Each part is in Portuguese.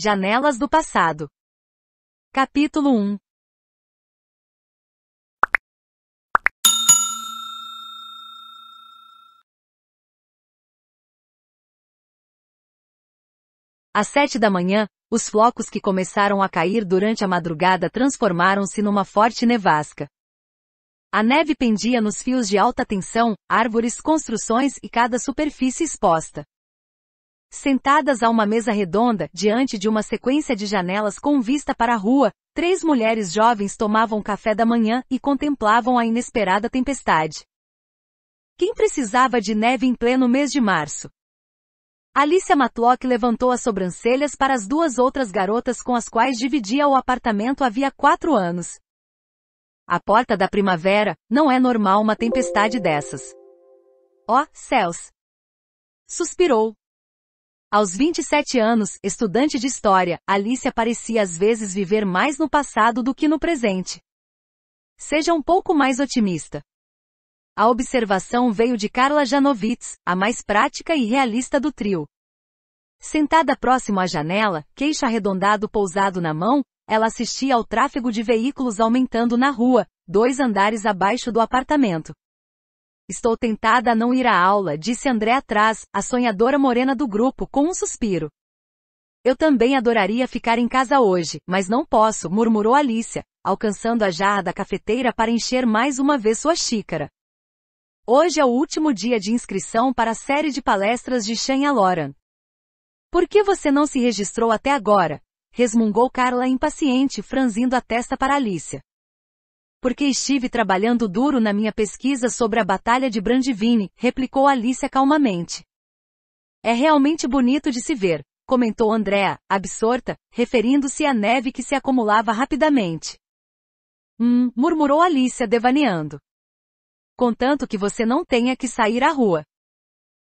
Janelas do Passado. Capítulo 1 Às sete da manhã, os flocos que começaram a cair durante a madrugada transformaram-se numa forte nevasca. A neve pendia nos fios de alta tensão, árvores, construções e cada superfície exposta. Sentadas a uma mesa redonda, diante de uma sequência de janelas com vista para a rua, três mulheres jovens tomavam café da manhã e contemplavam a inesperada tempestade. Quem precisava de neve em pleno mês de março? Alicia Matlock levantou as sobrancelhas para as duas outras garotas com as quais dividia o apartamento havia quatro anos. A porta da primavera, não é normal uma tempestade dessas. Oh, céus! Suspirou, aos 27 anos, estudante de história, Alice parecia às vezes viver mais no passado do que no presente. Seja um pouco mais otimista. A observação veio de Carla Janovitz, a mais prática e realista do trio. Sentada próximo à janela, queixo arredondado pousado na mão, ela assistia ao tráfego de veículos aumentando na rua, dois andares abaixo do apartamento. Estou tentada a não ir à aula, disse André atrás, a sonhadora morena do grupo, com um suspiro. Eu também adoraria ficar em casa hoje, mas não posso, murmurou Alicia, alcançando a jarra da cafeteira para encher mais uma vez sua xícara. Hoje é o último dia de inscrição para a série de palestras de Shania Loran. Por que você não se registrou até agora? Resmungou Carla impaciente, franzindo a testa para Alicia. Porque estive trabalhando duro na minha pesquisa sobre a Batalha de Brandivine, replicou Alicia calmamente. É realmente bonito de se ver, comentou Andrea, absorta, referindo-se à neve que se acumulava rapidamente. Hum, murmurou Alicia devaneando. Contanto que você não tenha que sair à rua.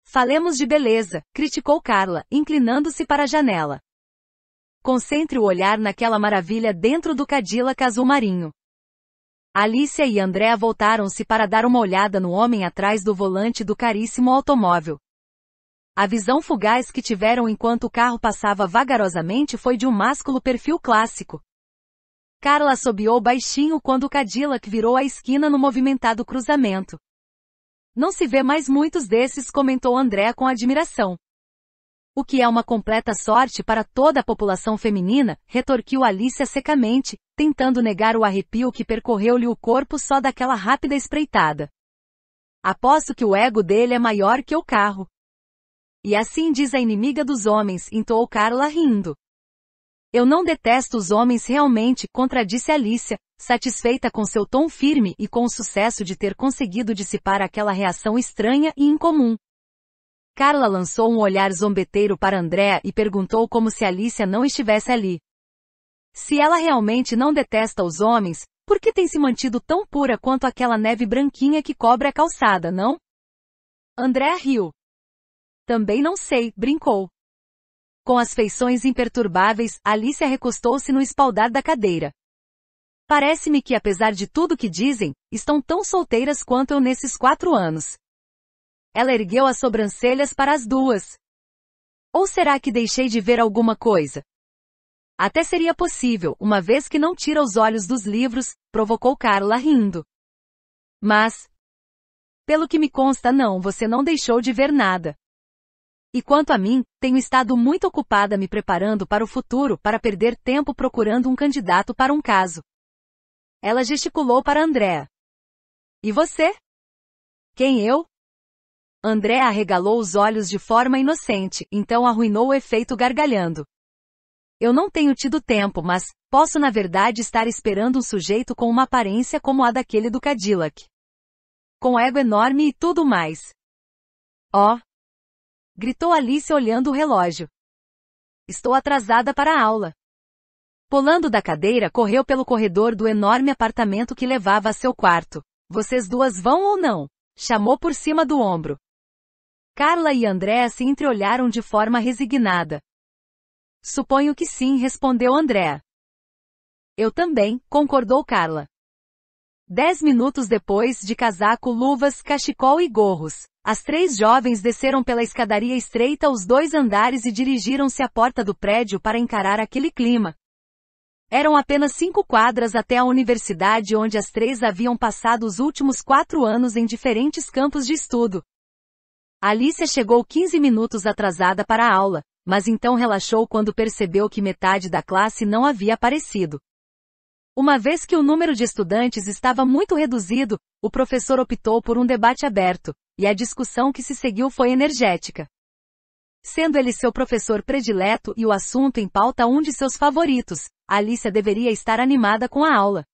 Falemos de beleza, criticou Carla, inclinando-se para a janela. Concentre o olhar naquela maravilha dentro do Cadillac azul marinho. Alicia e Andréa voltaram-se para dar uma olhada no homem atrás do volante do caríssimo automóvel. A visão fugaz que tiveram enquanto o carro passava vagarosamente foi de um másculo perfil clássico. Carla assobiou baixinho quando o Cadillac virou a esquina no movimentado cruzamento. Não se vê mais muitos desses, comentou André com admiração. O que é uma completa sorte para toda a população feminina, retorquiu Alicia secamente, tentando negar o arrepio que percorreu-lhe o corpo só daquela rápida espreitada. Aposto que o ego dele é maior que o carro. E assim diz a inimiga dos homens, entoou Carla rindo. Eu não detesto os homens realmente, contradisse Alicia, satisfeita com seu tom firme e com o sucesso de ter conseguido dissipar aquela reação estranha e incomum. Carla lançou um olhar zombeteiro para Andréa e perguntou como se Alicia não estivesse ali. Se ela realmente não detesta os homens, por que tem se mantido tão pura quanto aquela neve branquinha que cobre a calçada, não? Andréa riu. Também não sei, brincou. Com as feições imperturbáveis, Alicia recostou-se no espaldar da cadeira. Parece-me que apesar de tudo que dizem, estão tão solteiras quanto eu nesses quatro anos. Ela ergueu as sobrancelhas para as duas. Ou será que deixei de ver alguma coisa? Até seria possível, uma vez que não tira os olhos dos livros, provocou Carla rindo. Mas, pelo que me consta, não, você não deixou de ver nada. E quanto a mim, tenho estado muito ocupada me preparando para o futuro para perder tempo procurando um candidato para um caso. Ela gesticulou para Andréa. E você? Quem eu? André arregalou os olhos de forma inocente, então arruinou o efeito gargalhando. Eu não tenho tido tempo, mas posso na verdade estar esperando um sujeito com uma aparência como a daquele do Cadillac. Com ego enorme e tudo mais. Ó! Oh. Gritou Alice olhando o relógio. Estou atrasada para a aula. Pulando da cadeira, correu pelo corredor do enorme apartamento que levava a seu quarto. Vocês duas vão ou não? Chamou por cima do ombro. Carla e Andréa se entreolharam de forma resignada. Suponho que sim, respondeu Andréa. Eu também, concordou Carla. Dez minutos depois, de casaco, luvas, cachecol e gorros, as três jovens desceram pela escadaria estreita os dois andares e dirigiram-se à porta do prédio para encarar aquele clima. Eram apenas cinco quadras até a universidade onde as três haviam passado os últimos quatro anos em diferentes campos de estudo, Alicia chegou 15 minutos atrasada para a aula, mas então relaxou quando percebeu que metade da classe não havia aparecido. Uma vez que o número de estudantes estava muito reduzido, o professor optou por um debate aberto, e a discussão que se seguiu foi energética. Sendo ele seu professor predileto e o assunto em pauta um de seus favoritos, Alicia deveria estar animada com a aula.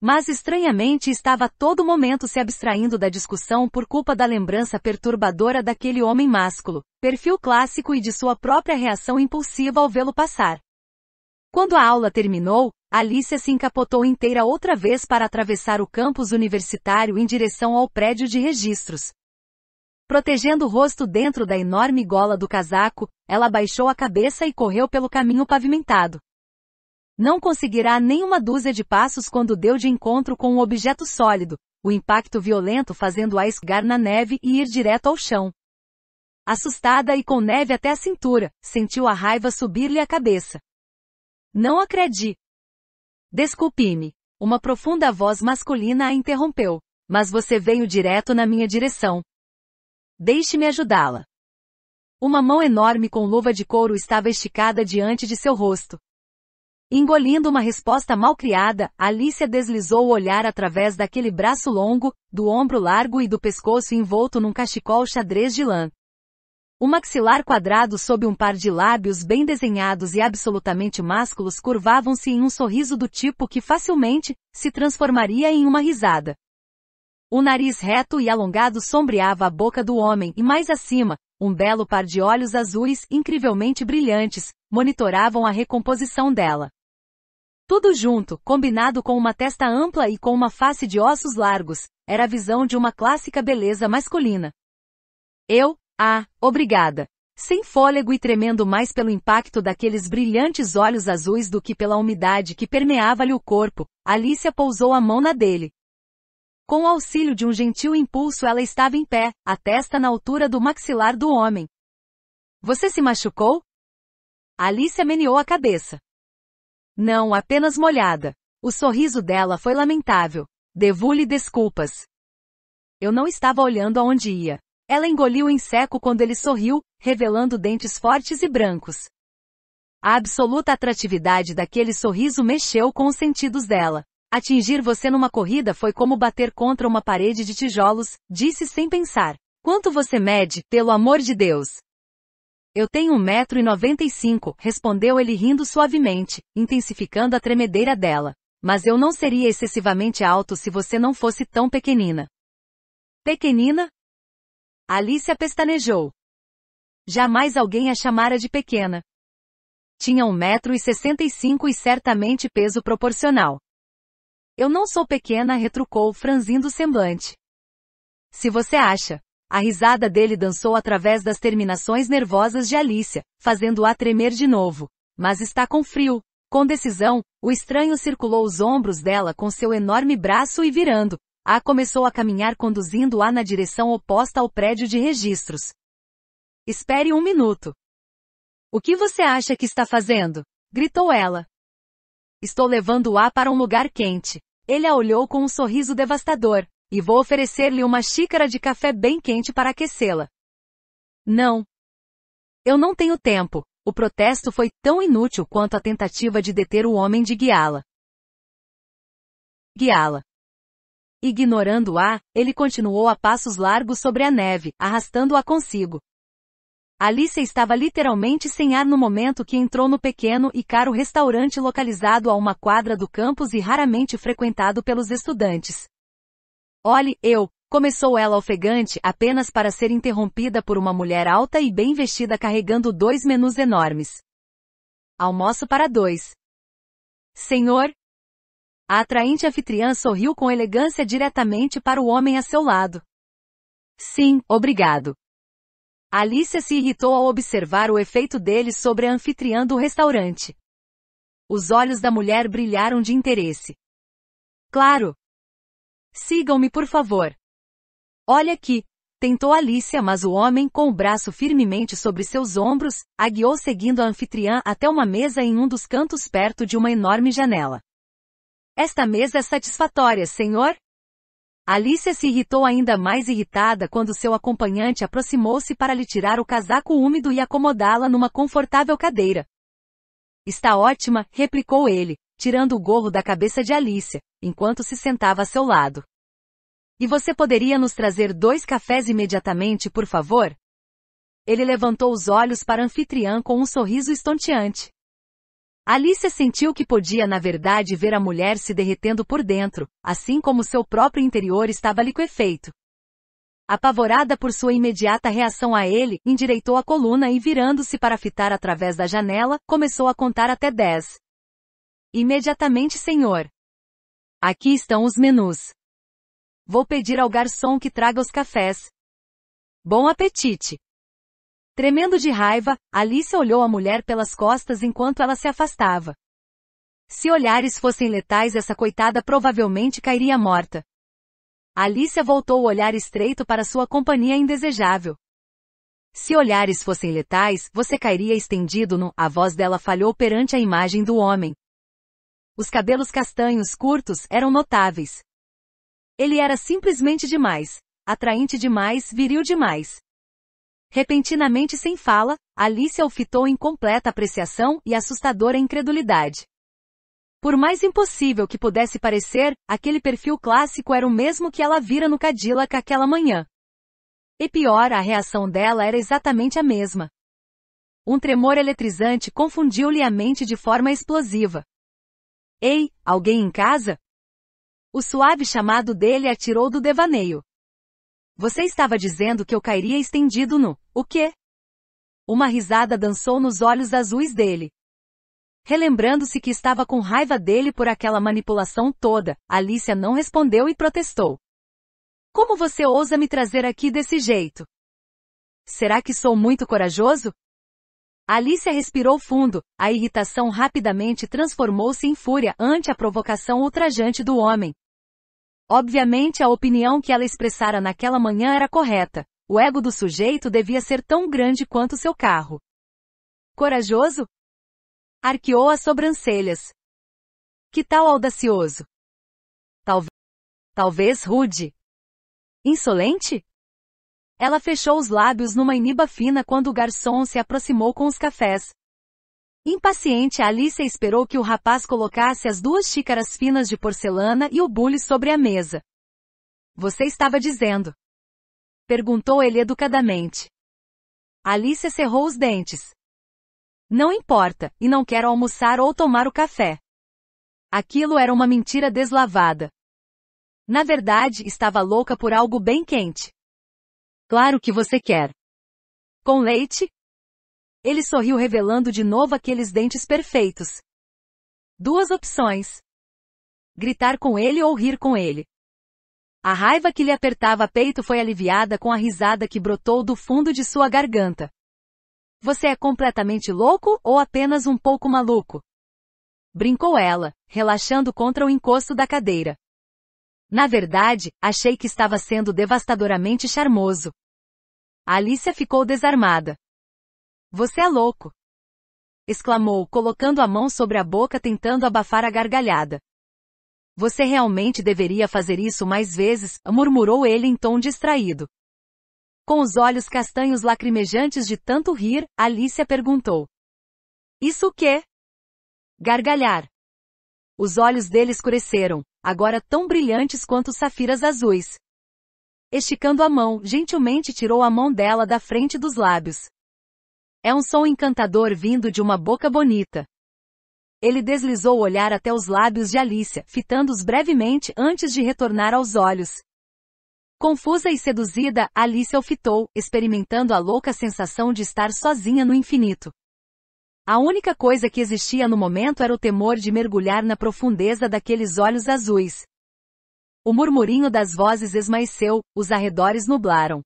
Mas estranhamente estava todo momento se abstraindo da discussão por culpa da lembrança perturbadora daquele homem másculo, perfil clássico e de sua própria reação impulsiva ao vê-lo passar. Quando a aula terminou, Alicia se encapotou inteira outra vez para atravessar o campus universitário em direção ao prédio de registros. Protegendo o rosto dentro da enorme gola do casaco, ela baixou a cabeça e correu pelo caminho pavimentado. Não conseguirá nenhuma dúzia de passos quando deu de encontro com um objeto sólido, o impacto violento fazendo-a esgar na neve e ir direto ao chão. Assustada e com neve até a cintura, sentiu a raiva subir-lhe a cabeça. Não acredi. Desculpe-me. Uma profunda voz masculina a interrompeu. Mas você veio direto na minha direção. Deixe-me ajudá-la. Uma mão enorme com luva de couro estava esticada diante de seu rosto, Engolindo uma resposta mal criada, Alicia deslizou o olhar através daquele braço longo, do ombro largo e do pescoço envolto num cachecol xadrez de lã. O maxilar quadrado sob um par de lábios bem desenhados e absolutamente másculos curvavam-se em um sorriso do tipo que facilmente se transformaria em uma risada. O nariz reto e alongado sombreava a boca do homem e mais acima, um belo par de olhos azuis incrivelmente brilhantes monitoravam a recomposição dela. Tudo junto, combinado com uma testa ampla e com uma face de ossos largos, era a visão de uma clássica beleza masculina. Eu, ah, obrigada. Sem fôlego e tremendo mais pelo impacto daqueles brilhantes olhos azuis do que pela umidade que permeava-lhe o corpo, Alicia pousou a mão na dele. Com o auxílio de um gentil impulso ela estava em pé, a testa na altura do maxilar do homem. Você se machucou? Alicia meneou a cabeça. Não, apenas molhada. O sorriso dela foi lamentável. Devo-lhe desculpas. Eu não estava olhando aonde ia. Ela engoliu em seco quando ele sorriu, revelando dentes fortes e brancos. A absoluta atratividade daquele sorriso mexeu com os sentidos dela. Atingir você numa corrida foi como bater contra uma parede de tijolos, disse sem pensar. Quanto você mede, pelo amor de Deus? Eu tenho um metro e noventa e cinco, respondeu ele rindo suavemente, intensificando a tremedeira dela. Mas eu não seria excessivamente alto se você não fosse tão pequenina. Pequenina? Alicia pestanejou. Jamais alguém a chamara de pequena. Tinha um metro e sessenta e cinco e certamente peso proporcional. Eu não sou pequena, retrucou, franzindo o semblante. Se você acha. A risada dele dançou através das terminações nervosas de Alicia, fazendo-a tremer de novo. Mas está com frio. Com decisão, o estranho circulou os ombros dela com seu enorme braço e virando. A começou a caminhar conduzindo-a na direção oposta ao prédio de registros. Espere um minuto. O que você acha que está fazendo? Gritou ela. Estou levando-a para um lugar quente. Ele a olhou com um sorriso devastador. E vou oferecer-lhe uma xícara de café bem quente para aquecê-la. Não. Eu não tenho tempo. O protesto foi tão inútil quanto a tentativa de deter o homem de guiá-la. Guiá-la. Ignorando-a, ele continuou a passos largos sobre a neve, arrastando-a consigo. Alice estava literalmente sem ar no momento que entrou no pequeno e caro restaurante localizado a uma quadra do campus e raramente frequentado pelos estudantes. Olhe, eu, começou ela ofegante apenas para ser interrompida por uma mulher alta e bem vestida carregando dois menus enormes. Almoço para dois. Senhor? A atraente anfitriã sorriu com elegância diretamente para o homem a seu lado. Sim, obrigado. Alicia se irritou ao observar o efeito dele sobre a anfitriã do restaurante. Os olhos da mulher brilharam de interesse. Claro, Sigam-me por favor. Olha aqui! Tentou Alicia, mas o homem, com o braço firmemente sobre seus ombros, a guiou seguindo a anfitriã até uma mesa em um dos cantos perto de uma enorme janela. Esta mesa é satisfatória, senhor? Alicia se irritou ainda mais irritada quando seu acompanhante aproximou-se para lhe tirar o casaco úmido e acomodá-la numa confortável cadeira. Está ótima, replicou ele tirando o gorro da cabeça de Alicia, enquanto se sentava a seu lado. E você poderia nos trazer dois cafés imediatamente, por favor? Ele levantou os olhos para a anfitriã com um sorriso estonteante. Alicia sentiu que podia, na verdade, ver a mulher se derretendo por dentro, assim como seu próprio interior estava liquefeito. Apavorada por sua imediata reação a ele, endireitou a coluna e, virando-se para fitar através da janela, começou a contar até dez. Imediatamente, senhor. Aqui estão os menus. Vou pedir ao garçom que traga os cafés. Bom apetite! Tremendo de raiva, Alice olhou a mulher pelas costas enquanto ela se afastava. Se olhares fossem letais, essa coitada provavelmente cairia morta. Alicia voltou o olhar estreito para sua companhia indesejável. Se olhares fossem letais, você cairia estendido no. A voz dela falhou perante a imagem do homem. Os cabelos castanhos curtos eram notáveis. Ele era simplesmente demais, atraente demais, viril demais. Repentinamente sem fala, Alice o fitou em completa apreciação e assustadora incredulidade. Por mais impossível que pudesse parecer, aquele perfil clássico era o mesmo que ela vira no Cadillac aquela manhã. E pior, a reação dela era exatamente a mesma. Um tremor eletrizante confundiu-lhe a mente de forma explosiva. Ei, alguém em casa? O suave chamado dele a tirou do devaneio. Você estava dizendo que eu cairia estendido no. O quê? Uma risada dançou nos olhos azuis dele. Relembrando-se que estava com raiva dele por aquela manipulação toda, Alicia não respondeu e protestou. Como você ousa me trazer aqui desse jeito? Será que sou muito corajoso? Alicia respirou fundo, a irritação rapidamente transformou-se em fúria ante a provocação ultrajante do homem. Obviamente a opinião que ela expressara naquela manhã era correta. O ego do sujeito devia ser tão grande quanto seu carro. Corajoso? Arqueou as sobrancelhas. Que tal audacioso? Talvez. Talvez rude. Insolente? Ela fechou os lábios numa iniba fina quando o garçom se aproximou com os cafés. Impaciente, Alicia esperou que o rapaz colocasse as duas xícaras finas de porcelana e o bule sobre a mesa. Você estava dizendo? Perguntou ele educadamente. Alicia cerrou os dentes. Não importa, e não quero almoçar ou tomar o café. Aquilo era uma mentira deslavada. Na verdade, estava louca por algo bem quente. Claro que você quer. Com leite? Ele sorriu revelando de novo aqueles dentes perfeitos. Duas opções. Gritar com ele ou rir com ele. A raiva que lhe apertava peito foi aliviada com a risada que brotou do fundo de sua garganta. Você é completamente louco ou apenas um pouco maluco? Brincou ela, relaxando contra o encosto da cadeira. Na verdade, achei que estava sendo devastadoramente charmoso. Alicia ficou desarmada. Você é louco! exclamou, colocando a mão sobre a boca tentando abafar a gargalhada. Você realmente deveria fazer isso mais vezes, murmurou ele em tom distraído. Com os olhos castanhos lacrimejantes de tanto rir, Alicia perguntou. Isso o quê? Gargalhar. Os olhos dele escureceram, agora tão brilhantes quanto safiras azuis. Esticando a mão, gentilmente tirou a mão dela da frente dos lábios. É um som encantador vindo de uma boca bonita. Ele deslizou o olhar até os lábios de Alicia, fitando-os brevemente antes de retornar aos olhos. Confusa e seduzida, Alicia o fitou, experimentando a louca sensação de estar sozinha no infinito. A única coisa que existia no momento era o temor de mergulhar na profundeza daqueles olhos azuis. O murmurinho das vozes esmaeceu, os arredores nublaram.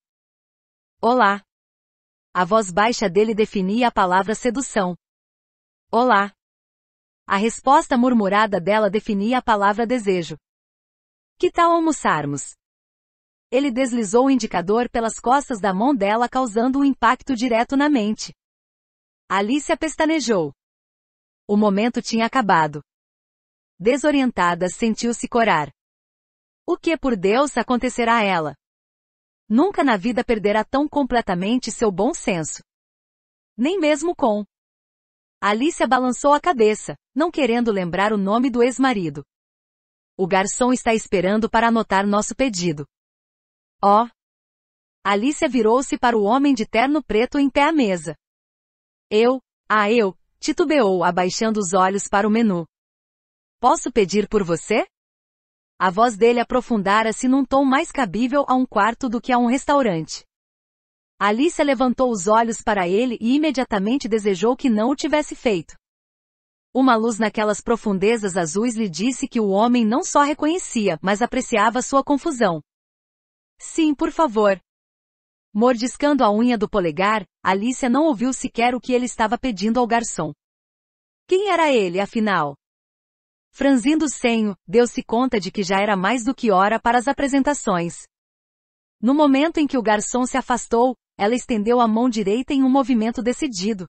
Olá! A voz baixa dele definia a palavra sedução. Olá! A resposta murmurada dela definia a palavra desejo. Que tal almoçarmos? Ele deslizou o indicador pelas costas da mão dela causando um impacto direto na mente. Alicia pestanejou. O momento tinha acabado. Desorientada, sentiu-se corar. O que por Deus acontecerá a ela? Nunca na vida perderá tão completamente seu bom senso. Nem mesmo com. Alicia balançou a cabeça, não querendo lembrar o nome do ex-marido. O garçom está esperando para anotar nosso pedido. Ó! Oh. Alicia virou-se para o homem de terno preto em pé à mesa. Eu, ah eu, titubeou abaixando os olhos para o menu. Posso pedir por você? A voz dele aprofundara-se num tom mais cabível a um quarto do que a um restaurante. Alicia levantou os olhos para ele e imediatamente desejou que não o tivesse feito. Uma luz naquelas profundezas azuis lhe disse que o homem não só reconhecia, mas apreciava sua confusão. Sim, por favor. Mordiscando a unha do polegar, Alicia não ouviu sequer o que ele estava pedindo ao garçom. Quem era ele, afinal? Franzindo o senho, deu-se conta de que já era mais do que hora para as apresentações. No momento em que o garçom se afastou, ela estendeu a mão direita em um movimento decidido.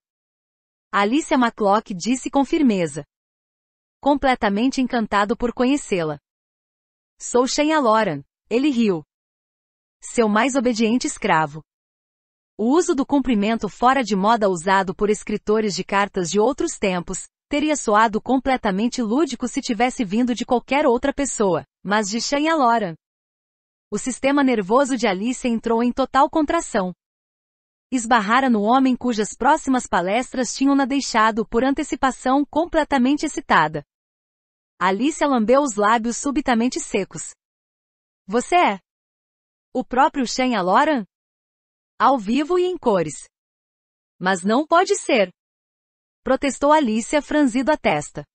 Alicia McClock disse com firmeza. Completamente encantado por conhecê-la. Sou Shania Loren. Ele riu seu mais obediente escravo. O uso do cumprimento fora de moda usado por escritores de cartas de outros tempos, teria soado completamente lúdico se tivesse vindo de qualquer outra pessoa, mas de Shane Alora. O sistema nervoso de Alice entrou em total contração. Esbarrara no homem cujas próximas palestras tinham-na deixado por antecipação completamente excitada. Alice lambeu os lábios subitamente secos. Você é? O próprio Shen Loran? Ao vivo e em cores. Mas não pode ser. Protestou Alicia franzido a testa.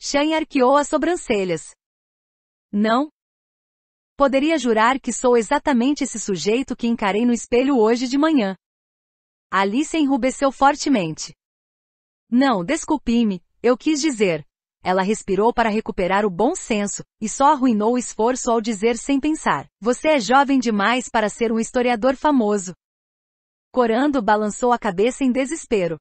Shen arqueou as sobrancelhas. Não. Poderia jurar que sou exatamente esse sujeito que encarei no espelho hoje de manhã. Alice enrubesceu fortemente. Não, desculpe-me, eu quis dizer. Ela respirou para recuperar o bom senso, e só arruinou o esforço ao dizer sem pensar. Você é jovem demais para ser um historiador famoso. Corando balançou a cabeça em desespero.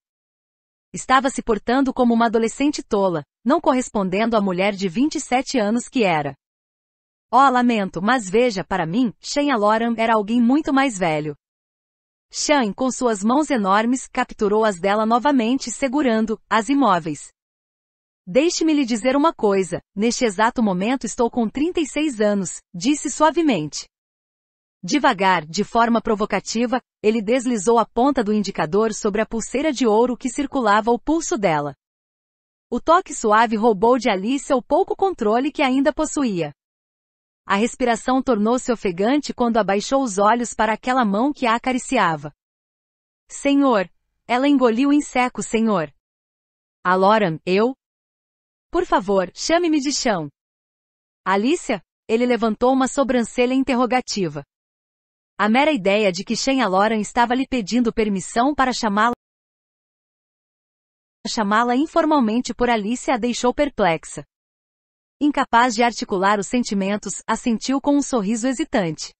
Estava se portando como uma adolescente tola, não correspondendo à mulher de 27 anos que era. Oh, lamento, mas veja, para mim, Shane Loram era alguém muito mais velho. Shane, com suas mãos enormes, capturou as dela novamente, segurando as imóveis. Deixe-me lhe dizer uma coisa, neste exato momento estou com 36 anos, disse suavemente. Devagar, de forma provocativa, ele deslizou a ponta do indicador sobre a pulseira de ouro que circulava o pulso dela. O toque suave roubou de Alice o pouco controle que ainda possuía. A respiração tornou-se ofegante quando abaixou os olhos para aquela mão que a acariciava. Senhor! Ela engoliu em seco, senhor. Aloran, eu, por favor, chame-me de chão. Alicia? Ele levantou uma sobrancelha interrogativa. A mera ideia de que Shen Aloran estava lhe pedindo permissão para chamá-la chamá-la informalmente por Alicia a deixou perplexa. Incapaz de articular os sentimentos, assentiu com um sorriso hesitante.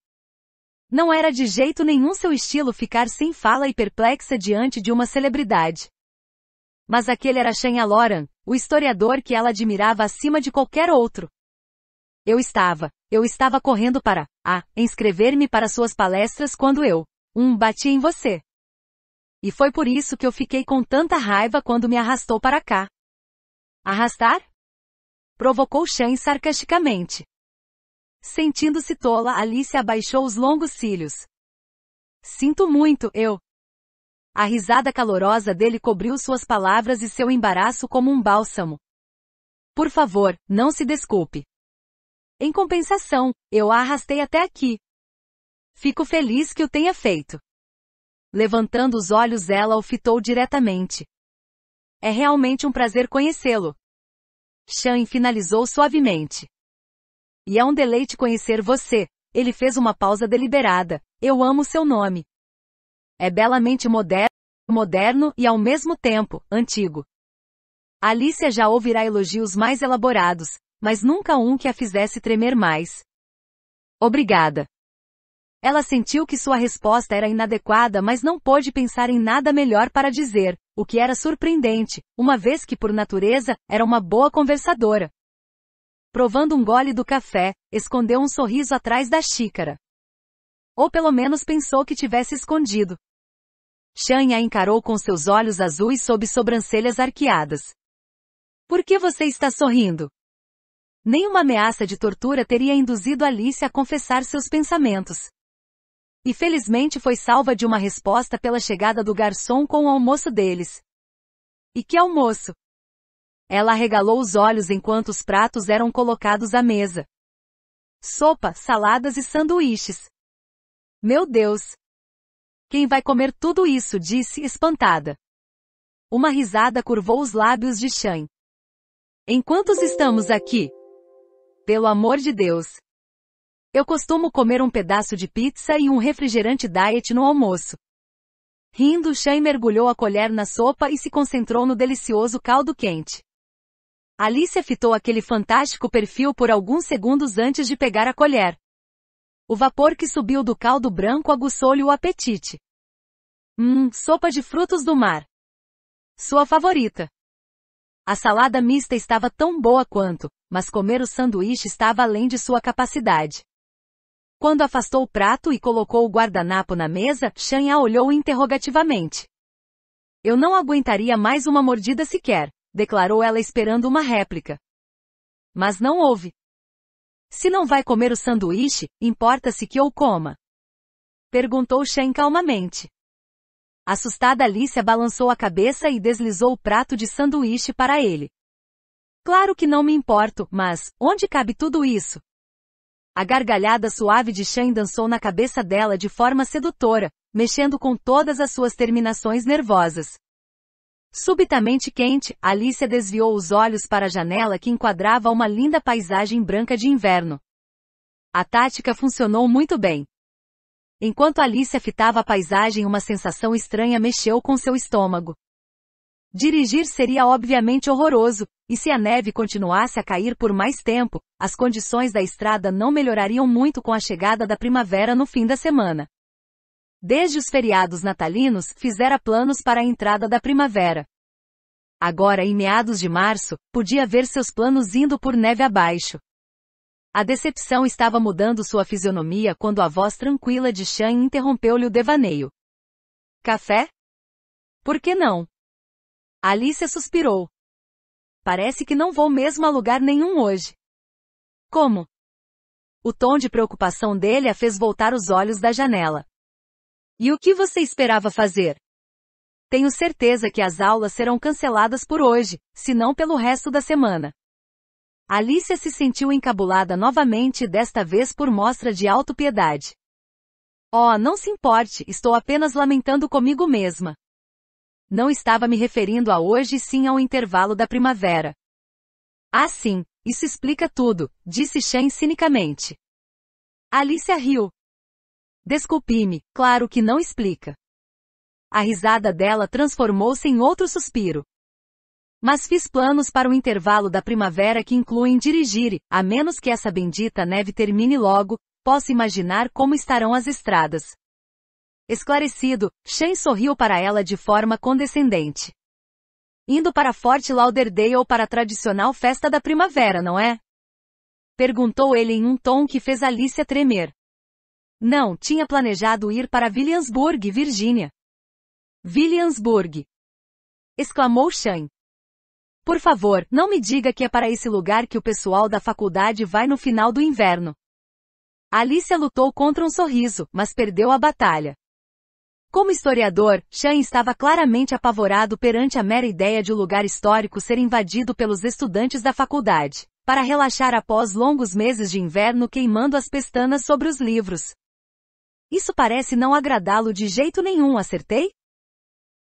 Não era de jeito nenhum seu estilo ficar sem fala e perplexa diante de uma celebridade. Mas aquele era Shen Aloran, o historiador que ela admirava acima de qualquer outro. Eu estava, eu estava correndo para, a, inscrever-me para suas palestras quando eu, um, bati em você. E foi por isso que eu fiquei com tanta raiva quando me arrastou para cá. Arrastar? Provocou Shan sarcasticamente. Sentindo-se tola, Alice abaixou os longos cílios. Sinto muito, eu, a risada calorosa dele cobriu suas palavras e seu embaraço como um bálsamo. Por favor, não se desculpe. Em compensação, eu a arrastei até aqui. Fico feliz que o tenha feito. Levantando os olhos, ela o fitou diretamente. É realmente um prazer conhecê-lo. Shan finalizou suavemente. E é um deleite conhecer você. Ele fez uma pausa deliberada. Eu amo seu nome. É belamente moderno, moderno e ao mesmo tempo, antigo. Alicia já ouvirá elogios mais elaborados, mas nunca um que a fizesse tremer mais. Obrigada. Ela sentiu que sua resposta era inadequada, mas não pôde pensar em nada melhor para dizer, o que era surpreendente, uma vez que por natureza era uma boa conversadora. Provando um gole do café, escondeu um sorriso atrás da xícara. Ou pelo menos pensou que tivesse escondido, Shan a encarou com seus olhos azuis sob sobrancelhas arqueadas. Por que você está sorrindo? Nenhuma ameaça de tortura teria induzido Alice a confessar seus pensamentos. E felizmente foi salva de uma resposta pela chegada do garçom com o almoço deles. E que almoço? Ela arregalou os olhos enquanto os pratos eram colocados à mesa. Sopa, saladas e sanduíches. Meu Deus! Quem vai comer tudo isso? disse espantada. Uma risada curvou os lábios de Shan. Enquanto estamos aqui? Pelo amor de Deus. Eu costumo comer um pedaço de pizza e um refrigerante diet no almoço. Rindo, Shan mergulhou a colher na sopa e se concentrou no delicioso caldo quente. Alicia fitou aquele fantástico perfil por alguns segundos antes de pegar a colher. O vapor que subiu do caldo branco aguçou-lhe o apetite. Hum, sopa de frutos do mar. Sua favorita. A salada mista estava tão boa quanto, mas comer o sanduíche estava além de sua capacidade. Quando afastou o prato e colocou o guardanapo na mesa, Xanha olhou interrogativamente. Eu não aguentaria mais uma mordida sequer, declarou ela esperando uma réplica. Mas não houve. Se não vai comer o sanduíche, importa-se que eu coma. Perguntou Shen calmamente. Assustada Alicia balançou a cabeça e deslizou o prato de sanduíche para ele. Claro que não me importo, mas, onde cabe tudo isso? A gargalhada suave de Shen dançou na cabeça dela de forma sedutora, mexendo com todas as suas terminações nervosas. Subitamente quente, Alicia desviou os olhos para a janela que enquadrava uma linda paisagem branca de inverno. A tática funcionou muito bem. Enquanto Alicia fitava a paisagem, uma sensação estranha mexeu com seu estômago. Dirigir seria obviamente horroroso, e se a neve continuasse a cair por mais tempo, as condições da estrada não melhorariam muito com a chegada da primavera no fim da semana. Desde os feriados natalinos, fizera planos para a entrada da primavera. Agora, em meados de março, podia ver seus planos indo por neve abaixo. A decepção estava mudando sua fisionomia quando a voz tranquila de Chan interrompeu-lhe o devaneio. Café? Por que não? Alicia suspirou. Parece que não vou mesmo a lugar nenhum hoje. Como? O tom de preocupação dele a fez voltar os olhos da janela. E o que você esperava fazer? Tenho certeza que as aulas serão canceladas por hoje, se não pelo resto da semana. Alicia se sentiu encabulada novamente, desta vez por mostra de autopiedade. Oh, não se importe, estou apenas lamentando comigo mesma. Não estava me referindo a hoje, sim ao intervalo da primavera. Ah, sim, isso explica tudo, disse Shen cinicamente. Alicia riu, Desculpe-me, claro que não explica. A risada dela transformou-se em outro suspiro. Mas fiz planos para o intervalo da primavera que incluem dirigir, a menos que essa bendita neve termine logo, posso imaginar como estarão as estradas. Esclarecido, Shen sorriu para ela de forma condescendente. Indo para Fort Lauderdale para a tradicional festa da primavera, não é? Perguntou ele em um tom que fez Alicia tremer. Não, tinha planejado ir para Williamsburg, Virgínia. Williamsburg! exclamou Shane. Por favor, não me diga que é para esse lugar que o pessoal da faculdade vai no final do inverno. Alicia lutou contra um sorriso, mas perdeu a batalha. Como historiador, Chan estava claramente apavorado perante a mera ideia de o um lugar histórico ser invadido pelos estudantes da faculdade, para relaxar após longos meses de inverno queimando as pestanas sobre os livros. Isso parece não agradá-lo de jeito nenhum, acertei?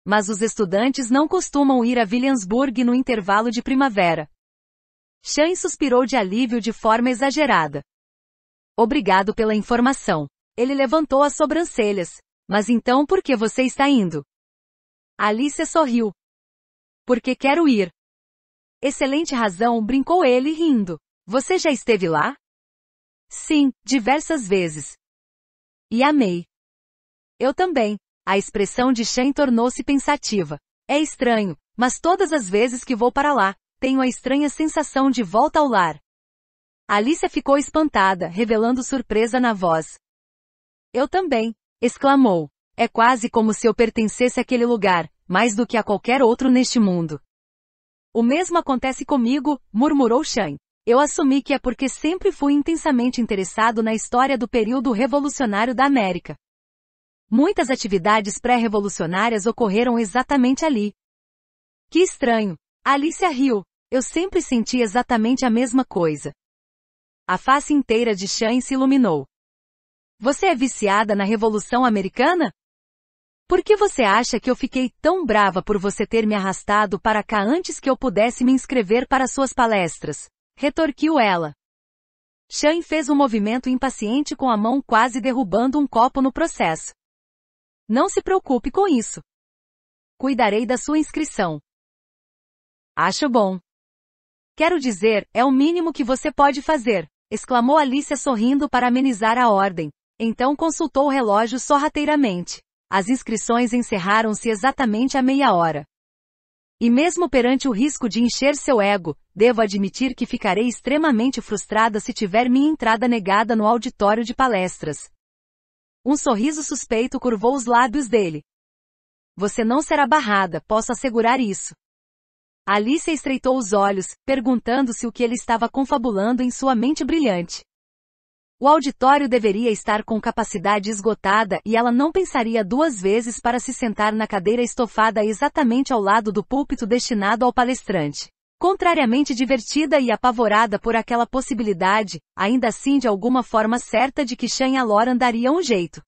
Mas os estudantes não costumam ir a Williamsburg no intervalo de primavera. Chan suspirou de alívio de forma exagerada. Obrigado pela informação. Ele levantou as sobrancelhas. Mas então por que você está indo? Alice sorriu. Porque quero ir. Excelente razão, brincou ele rindo. Você já esteve lá? Sim, diversas vezes. E amei. Eu também. A expressão de Shen tornou-se pensativa. É estranho, mas todas as vezes que vou para lá, tenho a estranha sensação de volta ao lar. Alicia ficou espantada, revelando surpresa na voz. Eu também, exclamou. É quase como se eu pertencesse àquele lugar, mais do que a qualquer outro neste mundo. O mesmo acontece comigo, murmurou Shan. Eu assumi que é porque sempre fui intensamente interessado na história do período revolucionário da América. Muitas atividades pré-revolucionárias ocorreram exatamente ali. Que estranho. Alicia riu. Eu sempre senti exatamente a mesma coisa. A face inteira de Shane se iluminou. Você é viciada na Revolução Americana? Por que você acha que eu fiquei tão brava por você ter me arrastado para cá antes que eu pudesse me inscrever para suas palestras? Retorquiu ela. Shane fez um movimento impaciente com a mão quase derrubando um copo no processo. Não se preocupe com isso. Cuidarei da sua inscrição. Acho bom. Quero dizer, é o mínimo que você pode fazer, exclamou Alicia sorrindo para amenizar a ordem. Então consultou o relógio sorrateiramente. As inscrições encerraram-se exatamente à meia hora. E mesmo perante o risco de encher seu ego, devo admitir que ficarei extremamente frustrada se tiver minha entrada negada no auditório de palestras. Um sorriso suspeito curvou os lábios dele. Você não será barrada, posso assegurar isso. Alice estreitou os olhos, perguntando-se o que ele estava confabulando em sua mente brilhante. O auditório deveria estar com capacidade esgotada e ela não pensaria duas vezes para se sentar na cadeira estofada exatamente ao lado do púlpito destinado ao palestrante. Contrariamente divertida e apavorada por aquela possibilidade, ainda assim de alguma forma certa de que Shan e andaria um jeito.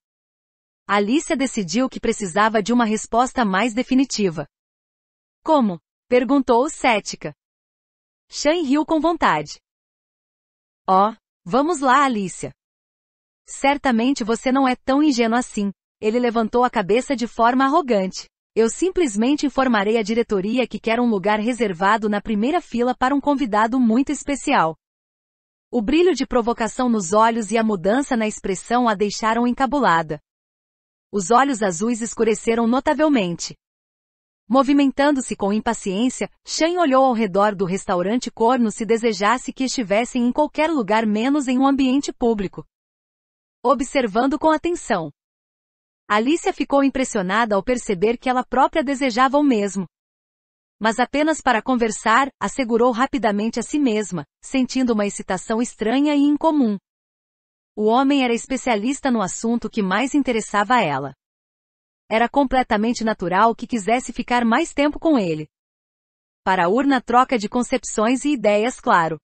Alicia decidiu que precisava de uma resposta mais definitiva. Como? perguntou cética. Shan riu com vontade. Oh, Vamos lá, Alicia. Certamente você não é tão ingênuo assim. Ele levantou a cabeça de forma arrogante. Eu simplesmente informarei a diretoria que quer um lugar reservado na primeira fila para um convidado muito especial. O brilho de provocação nos olhos e a mudança na expressão a deixaram encabulada. Os olhos azuis escureceram notavelmente. Movimentando-se com impaciência, Shen olhou ao redor do restaurante corno se desejasse que estivessem em qualquer lugar menos em um ambiente público. Observando com atenção. Alicia ficou impressionada ao perceber que ela própria desejava o mesmo. Mas apenas para conversar, assegurou rapidamente a si mesma, sentindo uma excitação estranha e incomum. O homem era especialista no assunto que mais interessava a ela. Era completamente natural que quisesse ficar mais tempo com ele. Para a urna troca de concepções e ideias, claro.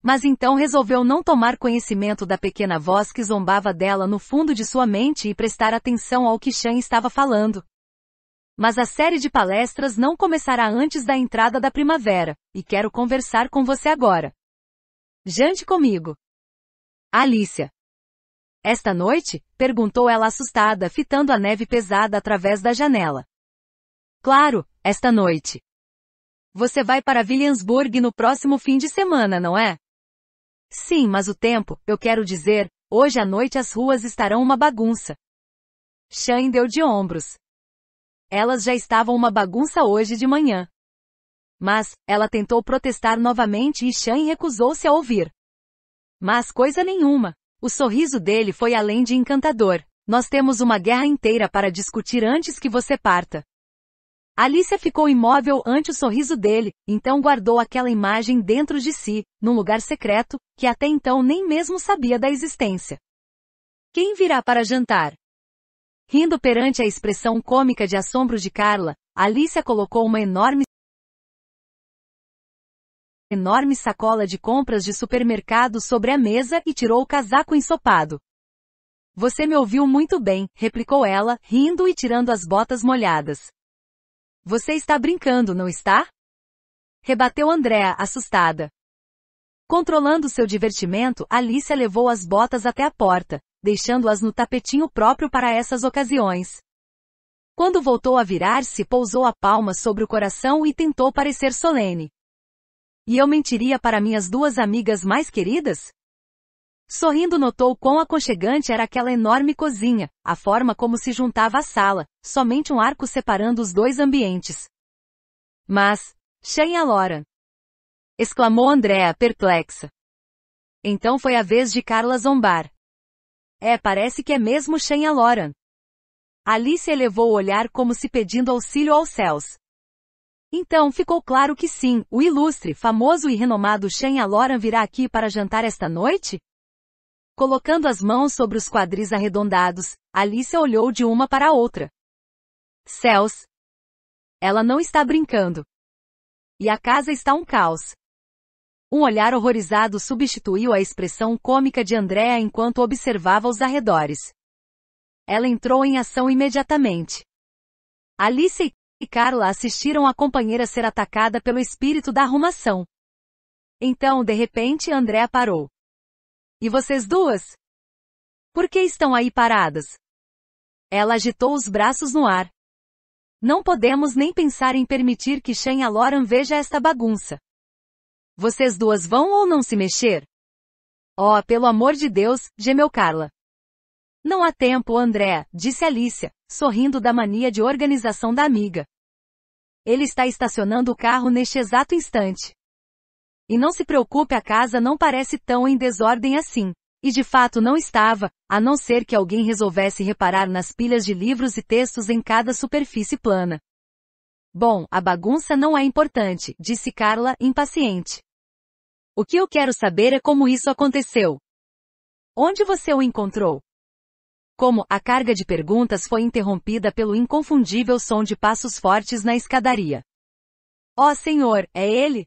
Mas então resolveu não tomar conhecimento da pequena voz que zombava dela no fundo de sua mente e prestar atenção ao que Chan estava falando. Mas a série de palestras não começará antes da entrada da primavera, e quero conversar com você agora. Jante comigo. Alicia. Esta noite? perguntou ela assustada, fitando a neve pesada através da janela. Claro, esta noite. Você vai para Williamsburg no próximo fim de semana, não é? Sim, mas o tempo, eu quero dizer, hoje à noite as ruas estarão uma bagunça. Shane deu de ombros. Elas já estavam uma bagunça hoje de manhã. Mas, ela tentou protestar novamente e Shane recusou-se a ouvir. Mas coisa nenhuma, o sorriso dele foi além de encantador. Nós temos uma guerra inteira para discutir antes que você parta. Alicia ficou imóvel ante o sorriso dele, então guardou aquela imagem dentro de si, num lugar secreto, que até então nem mesmo sabia da existência. Quem virá para jantar? Rindo perante a expressão cômica de assombro de Carla, Alicia colocou uma enorme enorme sacola de compras de supermercado sobre a mesa e tirou o casaco ensopado. Você me ouviu muito bem, replicou ela, rindo e tirando as botas molhadas. Você está brincando, não está? Rebateu Andréa, assustada. Controlando seu divertimento, Alicia levou as botas até a porta, deixando-as no tapetinho próprio para essas ocasiões. Quando voltou a virar-se, pousou a palma sobre o coração e tentou parecer solene. E eu mentiria para minhas duas amigas mais queridas? Sorrindo notou quão aconchegante era aquela enorme cozinha, a forma como se juntava a sala, somente um arco separando os dois ambientes. Mas, Shen Alora! exclamou Andréa, perplexa. Então foi a vez de Carla zombar. É, parece que é mesmo Shen Alora. Alice elevou o olhar como se pedindo auxílio aos céus. Então ficou claro que sim, o ilustre, famoso e renomado Shen Aloran virá aqui para jantar esta noite? Colocando as mãos sobre os quadris arredondados, Alice olhou de uma para a outra. Céus! Ela não está brincando. E a casa está um caos. Um olhar horrorizado substituiu a expressão cômica de Andréa enquanto observava os arredores. Ela entrou em ação imediatamente. Alice e Carla assistiram a companheira ser atacada pelo espírito da arrumação. Então, de repente, Andréa parou. E vocês duas? Por que estão aí paradas? Ela agitou os braços no ar. Não podemos nem pensar em permitir que Shen e Loran veja esta bagunça. Vocês duas vão ou não se mexer? Oh, pelo amor de Deus, gemeu Carla. Não há tempo, André, disse Alicia, sorrindo da mania de organização da amiga. Ele está estacionando o carro neste exato instante. E não se preocupe, a casa não parece tão em desordem assim. E de fato não estava, a não ser que alguém resolvesse reparar nas pilhas de livros e textos em cada superfície plana. Bom, a bagunça não é importante, disse Carla, impaciente. O que eu quero saber é como isso aconteceu. Onde você o encontrou? Como a carga de perguntas foi interrompida pelo inconfundível som de passos fortes na escadaria. Ó oh, senhor, é ele?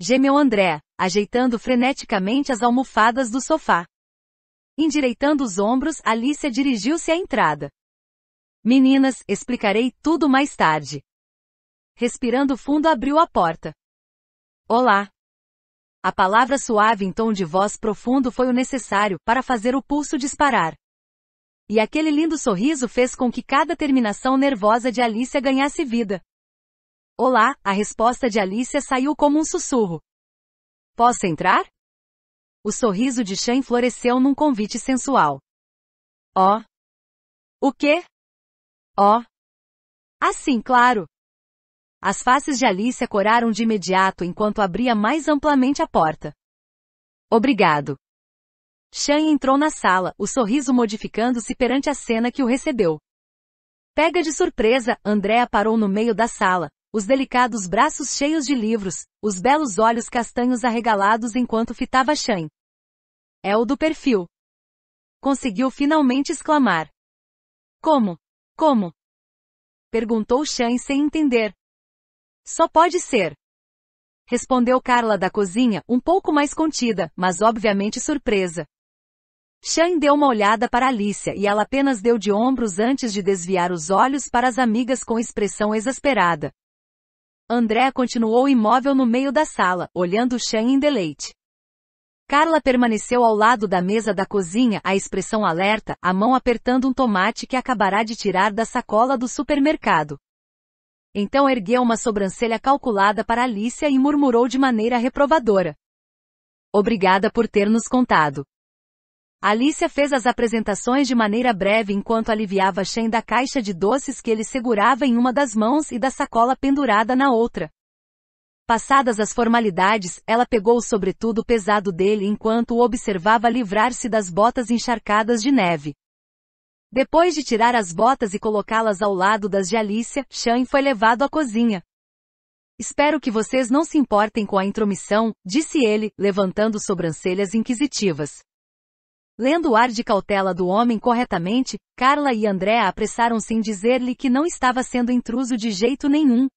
Gemeu André, ajeitando freneticamente as almofadas do sofá. Endireitando os ombros, Alicia dirigiu-se à entrada. Meninas, explicarei tudo mais tarde. Respirando fundo, abriu a porta. Olá. A palavra suave em tom de voz profundo foi o necessário para fazer o pulso disparar. E aquele lindo sorriso fez com que cada terminação nervosa de Alicia ganhasse vida. Olá, a resposta de Alicia saiu como um sussurro. Posso entrar? O sorriso de Chan floresceu num convite sensual. Ó. Oh. O quê? Ó. Oh. Ah, sim, claro. As faces de Alicia coraram de imediato enquanto abria mais amplamente a porta. Obrigado. Shan entrou na sala, o sorriso modificando-se perante a cena que o recebeu. Pega de surpresa, Andréa parou no meio da sala, os delicados braços cheios de livros, os belos olhos castanhos arregalados enquanto fitava Shan. É o do perfil. Conseguiu finalmente exclamar. Como? Como? Perguntou Shan sem entender. Só pode ser. Respondeu Carla da cozinha, um pouco mais contida, mas obviamente surpresa. Shan deu uma olhada para Alicia e ela apenas deu de ombros antes de desviar os olhos para as amigas com expressão exasperada. André continuou imóvel no meio da sala, olhando Shan em deleite. Carla permaneceu ao lado da mesa da cozinha, a expressão alerta, a mão apertando um tomate que acabará de tirar da sacola do supermercado. Então ergueu uma sobrancelha calculada para Alicia e murmurou de maneira reprovadora. Obrigada por ter nos contado. Alicia fez as apresentações de maneira breve enquanto aliviava Shen da caixa de doces que ele segurava em uma das mãos e da sacola pendurada na outra. Passadas as formalidades, ela pegou o sobretudo pesado dele enquanto o observava livrar-se das botas encharcadas de neve. Depois de tirar as botas e colocá-las ao lado das de Alicia, Shan foi levado à cozinha. Espero que vocês não se importem com a intromissão, disse ele, levantando sobrancelhas inquisitivas. Lendo o ar de cautela do homem corretamente, Carla e Andréa apressaram-se em dizer-lhe que não estava sendo intruso de jeito nenhum.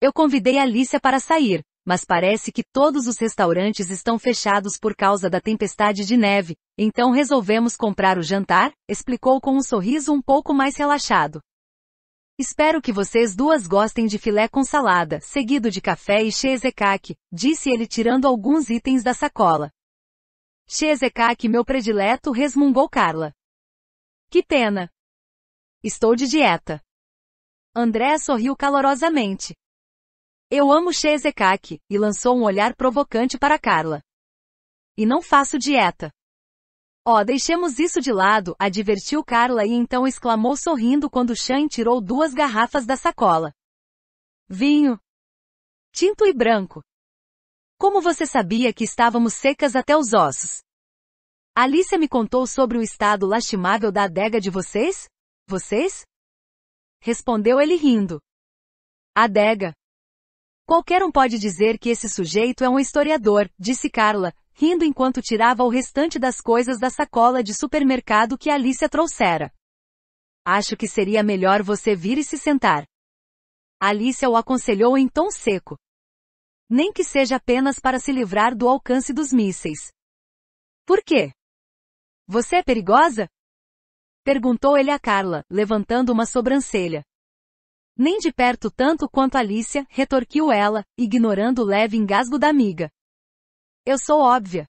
Eu convidei Alicia para sair, mas parece que todos os restaurantes estão fechados por causa da tempestade de neve, então resolvemos comprar o jantar, explicou com um sorriso um pouco mais relaxado. Espero que vocês duas gostem de filé com salada, seguido de café e cheesecake, disse ele tirando alguns itens da sacola. Chezecaque meu predileto resmungou Carla. Que pena. Estou de dieta. André sorriu calorosamente. Eu amo Chezecaque, e lançou um olhar provocante para Carla. E não faço dieta. Oh, deixemos isso de lado, advertiu Carla e então exclamou sorrindo quando Chan tirou duas garrafas da sacola. Vinho. Tinto e branco. Como você sabia que estávamos secas até os ossos? Alicia me contou sobre o estado lastimável da adega de vocês? Vocês? Respondeu ele rindo. Adega. Qualquer um pode dizer que esse sujeito é um historiador, disse Carla, rindo enquanto tirava o restante das coisas da sacola de supermercado que Alicia trouxera. Acho que seria melhor você vir e se sentar. Alicia o aconselhou em tom seco nem que seja apenas para se livrar do alcance dos mísseis. Por quê? Você é perigosa? Perguntou ele a Carla, levantando uma sobrancelha. Nem de perto tanto quanto Alicia, retorquiu ela, ignorando o leve engasgo da amiga. Eu sou óbvia.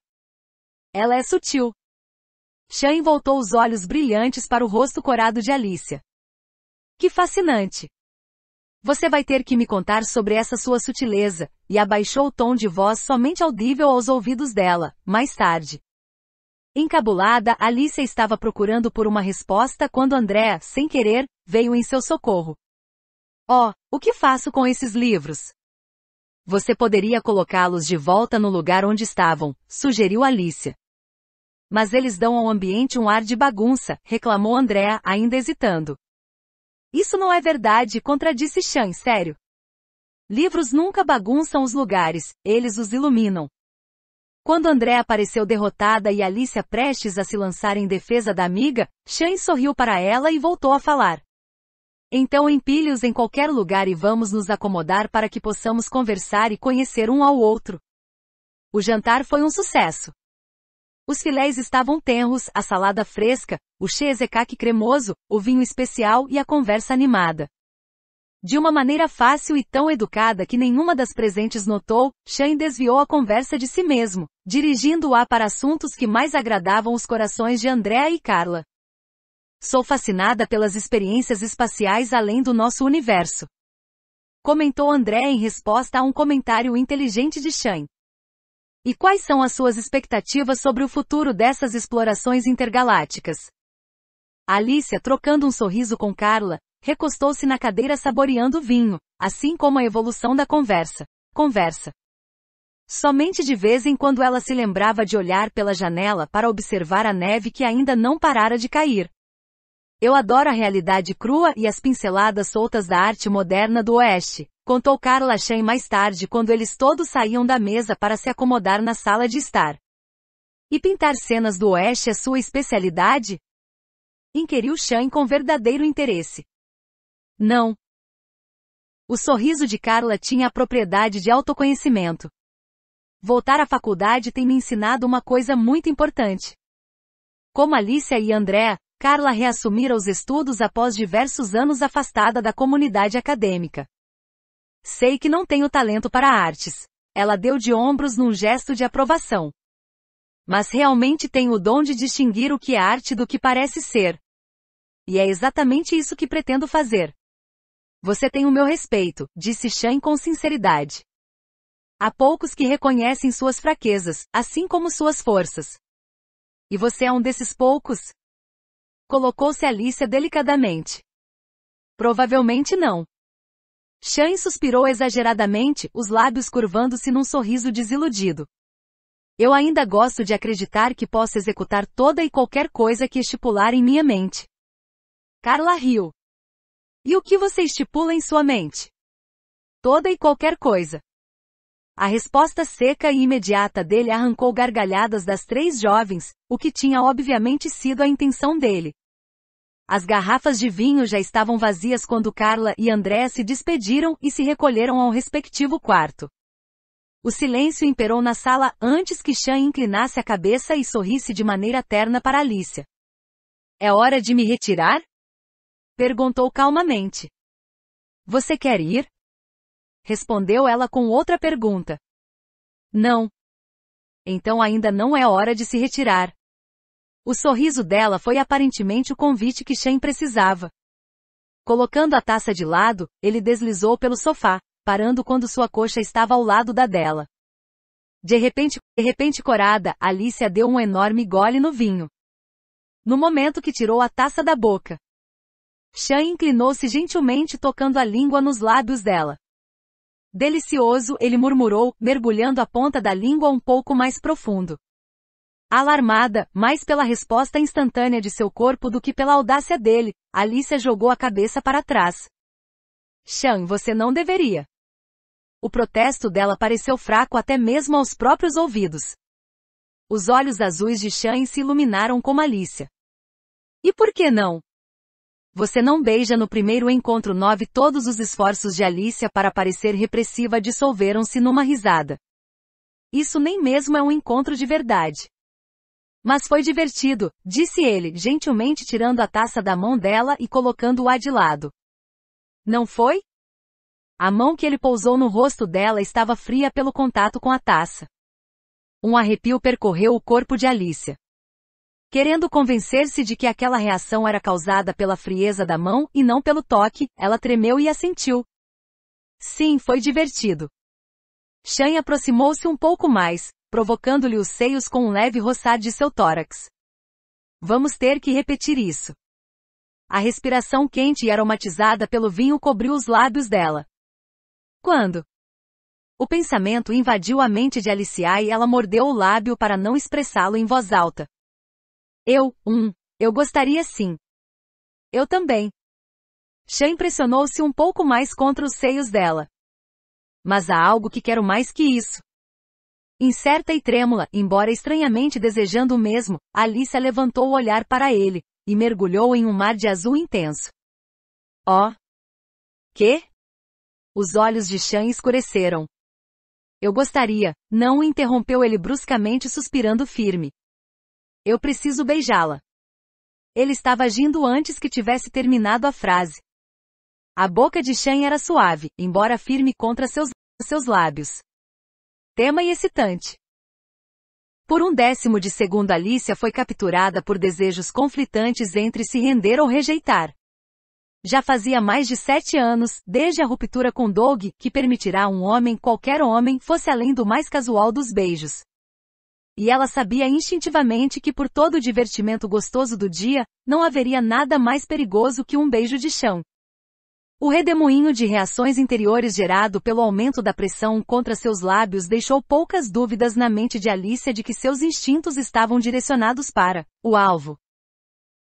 Ela é sutil. Shane voltou os olhos brilhantes para o rosto corado de Alicia. Que fascinante! Você vai ter que me contar sobre essa sua sutileza, e abaixou o tom de voz somente audível aos ouvidos dela, mais tarde. Encabulada, Alicia estava procurando por uma resposta quando André, sem querer, veio em seu socorro. Oh, o que faço com esses livros? Você poderia colocá-los de volta no lugar onde estavam, sugeriu Alicia. Mas eles dão ao ambiente um ar de bagunça, reclamou Andréa, ainda hesitando. Isso não é verdade, contradisse Chan, sério. Livros nunca bagunçam os lugares, eles os iluminam. Quando André apareceu derrotada e Alicia prestes a se lançar em defesa da amiga, Shan sorriu para ela e voltou a falar. Então empilhe-os em qualquer lugar e vamos nos acomodar para que possamos conversar e conhecer um ao outro. O jantar foi um sucesso. Os filés estavam tenros, a salada fresca, o cheesecake cremoso, o vinho especial e a conversa animada. De uma maneira fácil e tão educada que nenhuma das presentes notou, Shane desviou a conversa de si mesmo, dirigindo-a para assuntos que mais agradavam os corações de Andréa e Carla. Sou fascinada pelas experiências espaciais além do nosso universo. Comentou André em resposta a um comentário inteligente de Shane. E quais são as suas expectativas sobre o futuro dessas explorações intergalácticas? Alicia, trocando um sorriso com Carla, recostou-se na cadeira saboreando o vinho, assim como a evolução da conversa. Conversa. Somente de vez em quando ela se lembrava de olhar pela janela para observar a neve que ainda não parara de cair. Eu adoro a realidade crua e as pinceladas soltas da arte moderna do Oeste, contou Carla Shen mais tarde quando eles todos saíam da mesa para se acomodar na sala de estar. E pintar cenas do Oeste é sua especialidade? Inquiriu Shen com verdadeiro interesse. Não. O sorriso de Carla tinha a propriedade de autoconhecimento. Voltar à faculdade tem me ensinado uma coisa muito importante. Como Alicia e André, Carla reassumira os estudos após diversos anos afastada da comunidade acadêmica. Sei que não tenho talento para artes. Ela deu de ombros num gesto de aprovação. Mas realmente tenho o dom de distinguir o que é arte do que parece ser. E é exatamente isso que pretendo fazer. Você tem o meu respeito, disse Shan com sinceridade. Há poucos que reconhecem suas fraquezas, assim como suas forças. E você é um desses poucos? Colocou-se Alicia delicadamente. Provavelmente não. Shane suspirou exageradamente, os lábios curvando-se num sorriso desiludido. Eu ainda gosto de acreditar que posso executar toda e qualquer coisa que estipular em minha mente. Carla riu. E o que você estipula em sua mente? Toda e qualquer coisa. A resposta seca e imediata dele arrancou gargalhadas das três jovens, o que tinha obviamente sido a intenção dele. As garrafas de vinho já estavam vazias quando Carla e André se despediram e se recolheram ao respectivo quarto. O silêncio imperou na sala antes que Chan inclinasse a cabeça e sorrisse de maneira terna para Alicia. É hora de me retirar? Perguntou calmamente. Você quer ir? respondeu ela com outra pergunta. Não. Então ainda não é hora de se retirar. O sorriso dela foi aparentemente o convite que Shen precisava. Colocando a taça de lado, ele deslizou pelo sofá, parando quando sua coxa estava ao lado da dela. De repente, de repente corada, Alicia deu um enorme gole no vinho. No momento que tirou a taça da boca, Shan inclinou-se gentilmente tocando a língua nos lábios dela. Delicioso, ele murmurou, mergulhando a ponta da língua um pouco mais profundo. Alarmada, mais pela resposta instantânea de seu corpo do que pela audácia dele, Alicia jogou a cabeça para trás. Chan, você não deveria. O protesto dela pareceu fraco até mesmo aos próprios ouvidos. Os olhos azuis de Chan se iluminaram como Alicia. E por que não? Você não beija no primeiro encontro 9 Todos os esforços de Alicia para parecer repressiva dissolveram-se numa risada. Isso nem mesmo é um encontro de verdade. Mas foi divertido, disse ele, gentilmente tirando a taça da mão dela e colocando-a de lado. Não foi? A mão que ele pousou no rosto dela estava fria pelo contato com a taça. Um arrepio percorreu o corpo de Alicia. Querendo convencer-se de que aquela reação era causada pela frieza da mão e não pelo toque, ela tremeu e assentiu. Sim, foi divertido. Shan aproximou-se um pouco mais, provocando-lhe os seios com um leve roçar de seu tórax. Vamos ter que repetir isso. A respiração quente e aromatizada pelo vinho cobriu os lábios dela. Quando? O pensamento invadiu a mente de Alicia e ela mordeu o lábio para não expressá-lo em voz alta. Eu, hum, eu gostaria sim. Eu também. Shan pressionou-se um pouco mais contra os seios dela. Mas há algo que quero mais que isso. Incerta e trêmula, embora estranhamente desejando o mesmo, Alicia levantou o olhar para ele, e mergulhou em um mar de azul intenso. Oh! Que? Os olhos de Chan escureceram. Eu gostaria, não o interrompeu ele bruscamente suspirando firme. Eu preciso beijá-la. Ele estava agindo antes que tivesse terminado a frase. A boca de Shen era suave, embora firme contra seus, seus lábios. Tema e excitante. Por um décimo de segundo Alicia foi capturada por desejos conflitantes entre se render ou rejeitar. Já fazia mais de sete anos, desde a ruptura com Doug, que permitirá a um homem, qualquer homem, fosse além do mais casual dos beijos. E ela sabia instintivamente que por todo o divertimento gostoso do dia, não haveria nada mais perigoso que um beijo de chão. O redemoinho de reações interiores gerado pelo aumento da pressão contra seus lábios deixou poucas dúvidas na mente de Alicia de que seus instintos estavam direcionados para o alvo.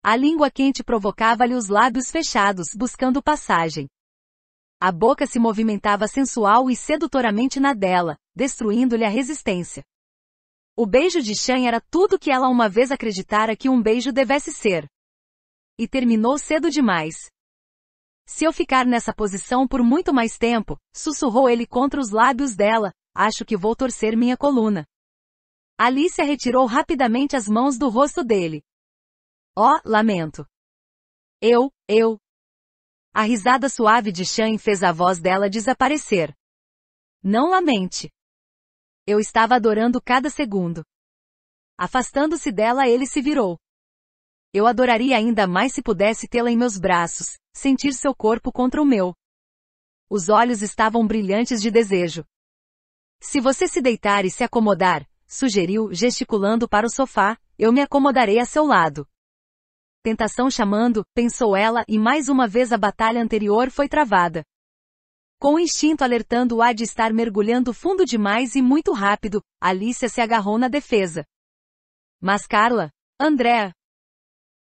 A língua quente provocava-lhe os lábios fechados, buscando passagem. A boca se movimentava sensual e sedutoramente na dela, destruindo-lhe a resistência. O beijo de Shan era tudo que ela uma vez acreditara que um beijo devesse ser. E terminou cedo demais. Se eu ficar nessa posição por muito mais tempo, sussurrou ele contra os lábios dela, acho que vou torcer minha coluna. Alicia retirou rapidamente as mãos do rosto dele. Oh, lamento. Eu, eu. A risada suave de Shan fez a voz dela desaparecer. Não lamente. Eu estava adorando cada segundo. Afastando-se dela, ele se virou. Eu adoraria ainda mais se pudesse tê-la em meus braços, sentir seu corpo contra o meu. Os olhos estavam brilhantes de desejo. Se você se deitar e se acomodar, sugeriu, gesticulando para o sofá, eu me acomodarei a seu lado. Tentação chamando, pensou ela, e mais uma vez a batalha anterior foi travada. Com o instinto alertando-o a de estar mergulhando fundo demais e muito rápido, Alicia se agarrou na defesa. Mas Carla, Andréa,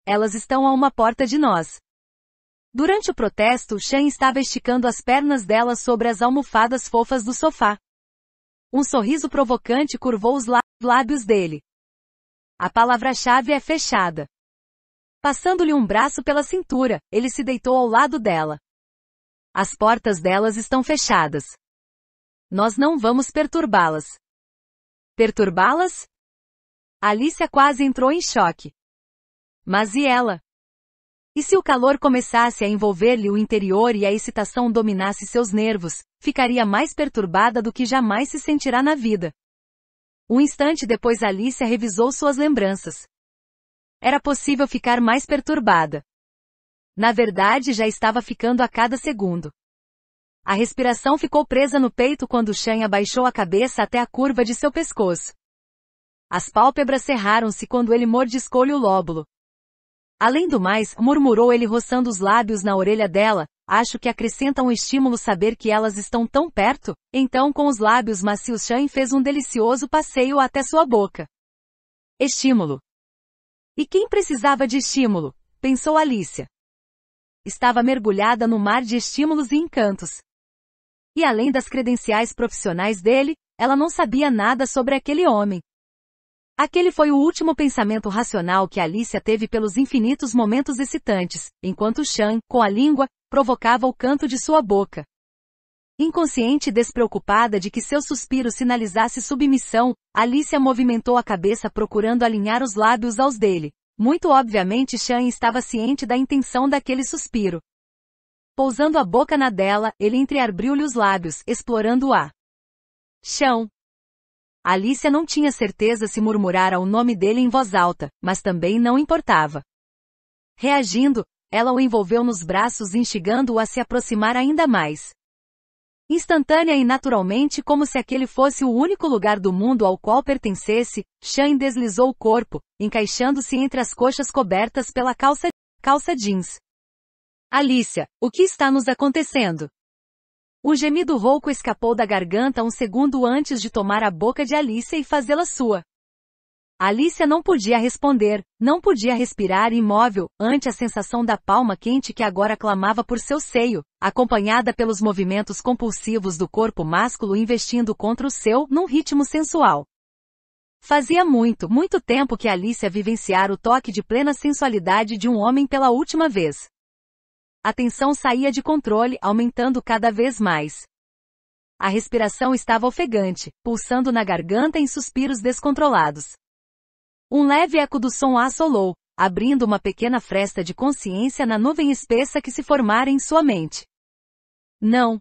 elas estão a uma porta de nós. Durante o protesto, Shan estava esticando as pernas dela sobre as almofadas fofas do sofá. Um sorriso provocante curvou os lábios dele. A palavra-chave é fechada. Passando-lhe um braço pela cintura, ele se deitou ao lado dela. As portas delas estão fechadas. Nós não vamos perturbá-las. Perturbá-las? Alicia quase entrou em choque. Mas e ela? E se o calor começasse a envolver-lhe o interior e a excitação dominasse seus nervos, ficaria mais perturbada do que jamais se sentirá na vida. Um instante depois Alicia revisou suas lembranças. Era possível ficar mais perturbada. Na verdade já estava ficando a cada segundo. A respiração ficou presa no peito quando Shan abaixou a cabeça até a curva de seu pescoço. As pálpebras cerraram-se quando ele mordiscou-lhe o lóbulo. Além do mais, murmurou ele roçando os lábios na orelha dela, acho que acrescenta um estímulo saber que elas estão tão perto, então com os lábios macios Shan fez um delicioso passeio até sua boca. Estímulo. E quem precisava de estímulo? Pensou Alicia estava mergulhada no mar de estímulos e encantos. E além das credenciais profissionais dele, ela não sabia nada sobre aquele homem. Aquele foi o último pensamento racional que Alicia teve pelos infinitos momentos excitantes, enquanto Chan, com a língua, provocava o canto de sua boca. Inconsciente e despreocupada de que seu suspiro sinalizasse submissão, Alicia movimentou a cabeça procurando alinhar os lábios aos dele. Muito obviamente Shan estava ciente da intenção daquele suspiro. Pousando a boca na dela, ele entreabriu-lhe os lábios, explorando-a. Chão. Alicia não tinha certeza se murmurara o nome dele em voz alta, mas também não importava. Reagindo, ela o envolveu nos braços instigando-o a se aproximar ainda mais. Instantânea e naturalmente como se aquele fosse o único lugar do mundo ao qual pertencesse, Shane deslizou o corpo, encaixando-se entre as coxas cobertas pela calça, calça jeans. Alicia, o que está nos acontecendo? O gemido rouco escapou da garganta um segundo antes de tomar a boca de Alicia e fazê-la sua. Alicia não podia responder, não podia respirar imóvel, ante a sensação da palma quente que agora clamava por seu seio, acompanhada pelos movimentos compulsivos do corpo másculo investindo contra o seu, num ritmo sensual. Fazia muito, muito tempo que Alicia vivenciara o toque de plena sensualidade de um homem pela última vez. A tensão saía de controle, aumentando cada vez mais. A respiração estava ofegante, pulsando na garganta em suspiros descontrolados. Um leve eco do som assolou, abrindo uma pequena fresta de consciência na nuvem espessa que se formara em sua mente. Não.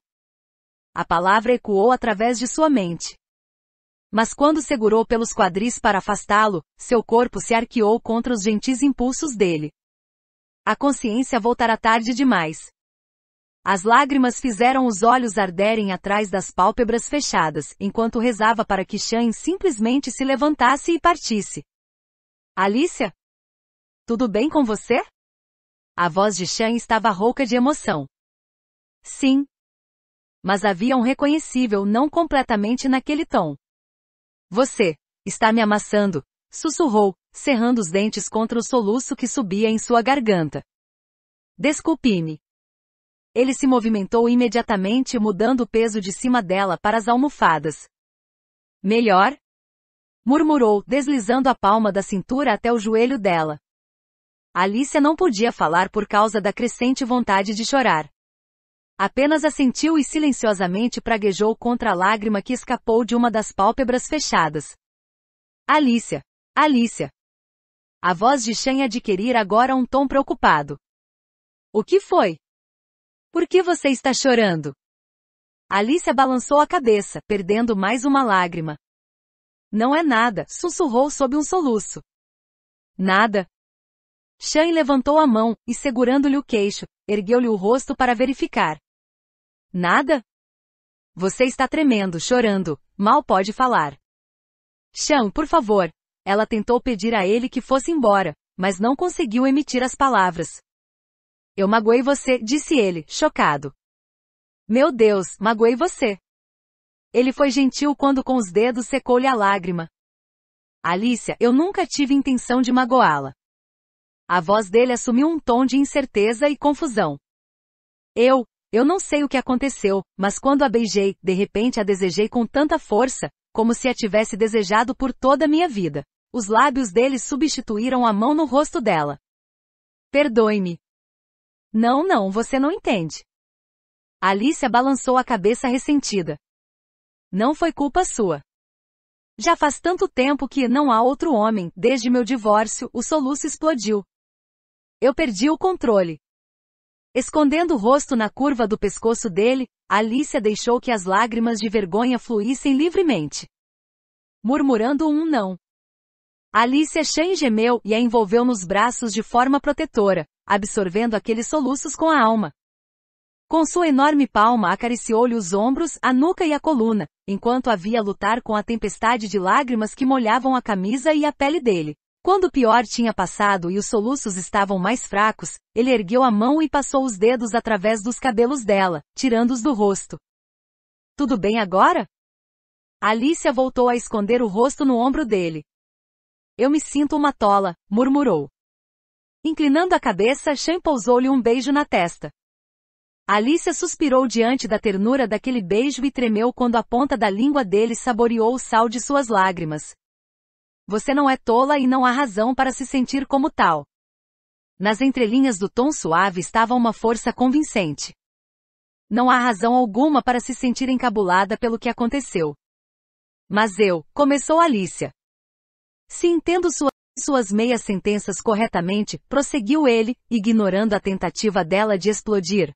A palavra ecoou através de sua mente. Mas quando segurou pelos quadris para afastá-lo, seu corpo se arqueou contra os gentis impulsos dele. A consciência voltara tarde demais. As lágrimas fizeram os olhos arderem atrás das pálpebras fechadas, enquanto rezava para que Shan simplesmente se levantasse e partisse. Alicia? Tudo bem com você? A voz de Chan estava rouca de emoção. Sim. Mas havia um reconhecível não completamente naquele tom. Você está me amassando, sussurrou, cerrando os dentes contra o soluço que subia em sua garganta. Desculpe-me. Ele se movimentou imediatamente mudando o peso de cima dela para as almofadas. Melhor? Murmurou, deslizando a palma da cintura até o joelho dela. Alicia não podia falar por causa da crescente vontade de chorar. Apenas assentiu e silenciosamente praguejou contra a lágrima que escapou de uma das pálpebras fechadas. Alicia! Alicia! A voz de Shen adquirira agora um tom preocupado. O que foi? Por que você está chorando? Alicia balançou a cabeça, perdendo mais uma lágrima. Não é nada, sussurrou sob um soluço. Nada. Shan levantou a mão, e segurando-lhe o queixo, ergueu-lhe o rosto para verificar. Nada? Você está tremendo, chorando, mal pode falar. Shan, por favor. Ela tentou pedir a ele que fosse embora, mas não conseguiu emitir as palavras. Eu magoei você, disse ele, chocado. Meu Deus, magoei você. Ele foi gentil quando com os dedos secou-lhe a lágrima. Alicia, eu nunca tive intenção de magoá-la. A voz dele assumiu um tom de incerteza e confusão. Eu, eu não sei o que aconteceu, mas quando a beijei, de repente a desejei com tanta força, como se a tivesse desejado por toda a minha vida. Os lábios dele substituíram a mão no rosto dela. Perdoe-me. Não, não, você não entende. Alicia balançou a cabeça ressentida. Não foi culpa sua. Já faz tanto tempo que não há outro homem, desde meu divórcio, o soluço explodiu. Eu perdi o controle. Escondendo o rosto na curva do pescoço dele, Alicia deixou que as lágrimas de vergonha fluíssem livremente. Murmurando um não. Alicia Shen gemeu e a envolveu nos braços de forma protetora, absorvendo aqueles soluços com a alma. Com sua enorme palma acariciou-lhe os ombros, a nuca e a coluna, enquanto havia lutar com a tempestade de lágrimas que molhavam a camisa e a pele dele. Quando o pior tinha passado e os soluços estavam mais fracos, ele ergueu a mão e passou os dedos através dos cabelos dela, tirando-os do rosto. Tudo bem agora? Alicia voltou a esconder o rosto no ombro dele. Eu me sinto uma tola, murmurou. Inclinando a cabeça, Shen pousou-lhe um beijo na testa. Alicia suspirou diante da ternura daquele beijo e tremeu quando a ponta da língua dele saboreou o sal de suas lágrimas. Você não é tola e não há razão para se sentir como tal. Nas entrelinhas do tom suave estava uma força convincente. Não há razão alguma para se sentir encabulada pelo que aconteceu. Mas eu, começou Alicia. Se entendo sua suas meias sentenças corretamente, prosseguiu ele, ignorando a tentativa dela de explodir.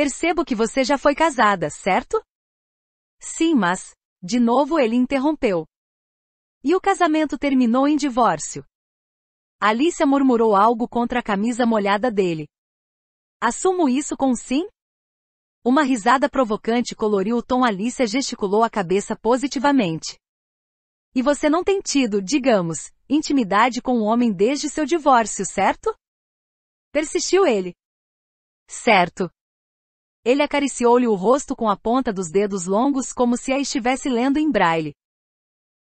Percebo que você já foi casada, certo? Sim, mas. De novo ele interrompeu. E o casamento terminou em divórcio. Alicia murmurou algo contra a camisa molhada dele. Assumo isso com sim? Uma risada provocante coloriu o tom Alicia gesticulou a cabeça positivamente. E você não tem tido, digamos, intimidade com o homem desde seu divórcio, certo? Persistiu ele. Certo. Ele acariciou-lhe o rosto com a ponta dos dedos longos como se a estivesse lendo em braille.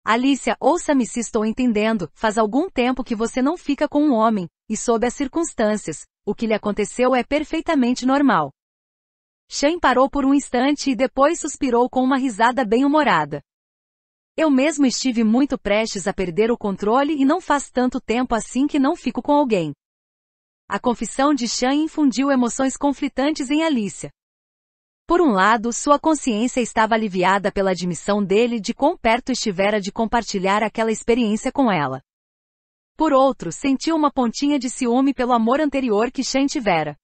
Alicia, ouça-me se estou entendendo, faz algum tempo que você não fica com um homem, e sob as circunstâncias, o que lhe aconteceu é perfeitamente normal. Shen parou por um instante e depois suspirou com uma risada bem-humorada. Eu mesmo estive muito prestes a perder o controle e não faz tanto tempo assim que não fico com alguém. A confissão de Shan infundiu emoções conflitantes em Alicia. Por um lado, sua consciência estava aliviada pela admissão dele de quão perto estivera de compartilhar aquela experiência com ela. Por outro, sentiu uma pontinha de ciúme pelo amor anterior que Shen tivera.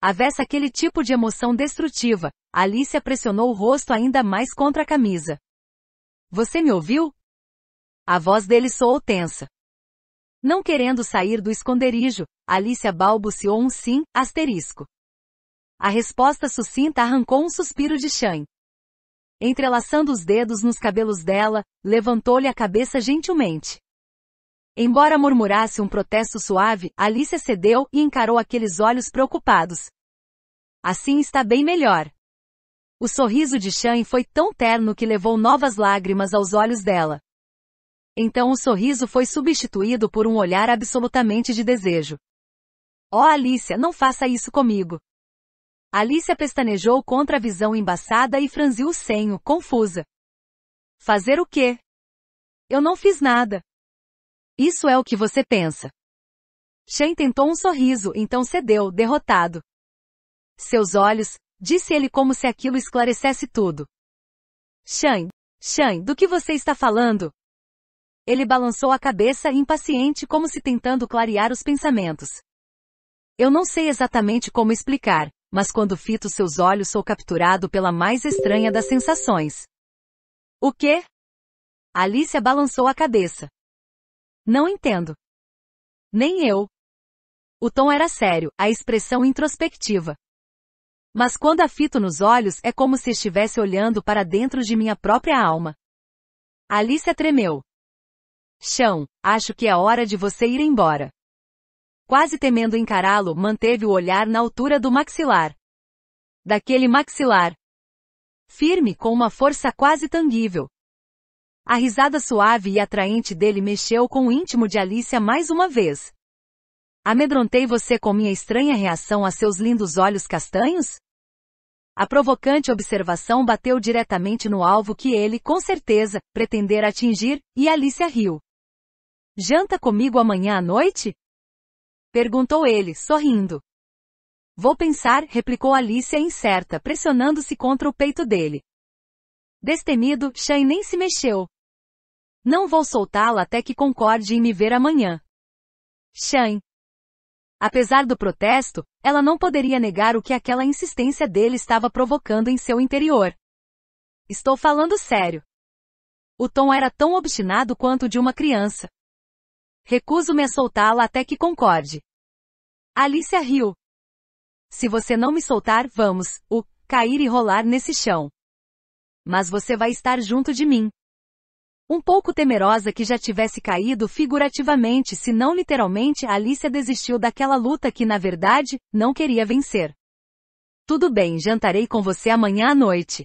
Avessa aquele tipo de emoção destrutiva, Alicia pressionou o rosto ainda mais contra a camisa. Você me ouviu? A voz dele soou tensa. Não querendo sair do esconderijo, Alicia balbuciou um sim, asterisco. A resposta sucinta arrancou um suspiro de Shan. Entrelaçando os dedos nos cabelos dela, levantou-lhe a cabeça gentilmente. Embora murmurasse um protesto suave, Alicia cedeu e encarou aqueles olhos preocupados. Assim está bem melhor. O sorriso de Shan foi tão terno que levou novas lágrimas aos olhos dela. Então o sorriso foi substituído por um olhar absolutamente de desejo. Oh Alicia, não faça isso comigo. Alicia pestanejou contra a visão embaçada e franziu o senho, confusa. Fazer o quê? Eu não fiz nada. Isso é o que você pensa. Shen tentou um sorriso, então cedeu, derrotado. Seus olhos, disse ele como se aquilo esclarecesse tudo. Shen, Shen, do que você está falando? Ele balançou a cabeça impaciente como se tentando clarear os pensamentos. Eu não sei exatamente como explicar mas quando fito seus olhos sou capturado pela mais estranha das sensações. O quê? Alicia balançou a cabeça. Não entendo. Nem eu. O tom era sério, a expressão introspectiva. Mas quando a fito nos olhos é como se estivesse olhando para dentro de minha própria alma. Alicia tremeu. Chão, acho que é hora de você ir embora quase temendo encará-lo, manteve o olhar na altura do maxilar. Daquele maxilar. Firme com uma força quase tangível. A risada suave e atraente dele mexeu com o íntimo de Alicia mais uma vez. Amedrontei você com minha estranha reação a seus lindos olhos castanhos? A provocante observação bateu diretamente no alvo que ele, com certeza, pretendera atingir, e Alicia riu. Janta comigo amanhã à noite? Perguntou ele, sorrindo. Vou pensar, replicou Alicia incerta, pressionando-se contra o peito dele. Destemido, Shane nem se mexeu. Não vou soltá-la até que concorde em me ver amanhã. Shane. Apesar do protesto, ela não poderia negar o que aquela insistência dele estava provocando em seu interior. Estou falando sério. O tom era tão obstinado quanto de uma criança. Recuso-me a soltá-la até que concorde. Alicia riu. Se você não me soltar, vamos, o, cair e rolar nesse chão. Mas você vai estar junto de mim. Um pouco temerosa que já tivesse caído figurativamente, se não literalmente, Alicia desistiu daquela luta que, na verdade, não queria vencer. Tudo bem, jantarei com você amanhã à noite.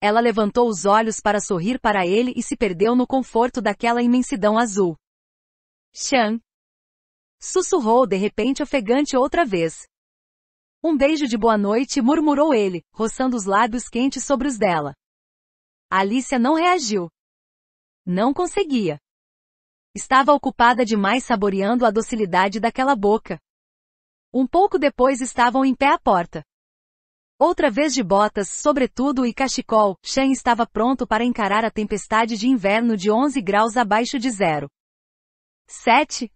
Ela levantou os olhos para sorrir para ele e se perdeu no conforto daquela imensidão azul. Xan. Sussurrou de repente ofegante outra vez. Um beijo de boa noite, murmurou ele, roçando os lábios quentes sobre os dela. Alicia não reagiu. Não conseguia. Estava ocupada demais saboreando a docilidade daquela boca. Um pouco depois estavam em pé à porta. Outra vez de botas, sobretudo e cachecol, Shen estava pronto para encarar a tempestade de inverno de 11 graus abaixo de zero. Sete?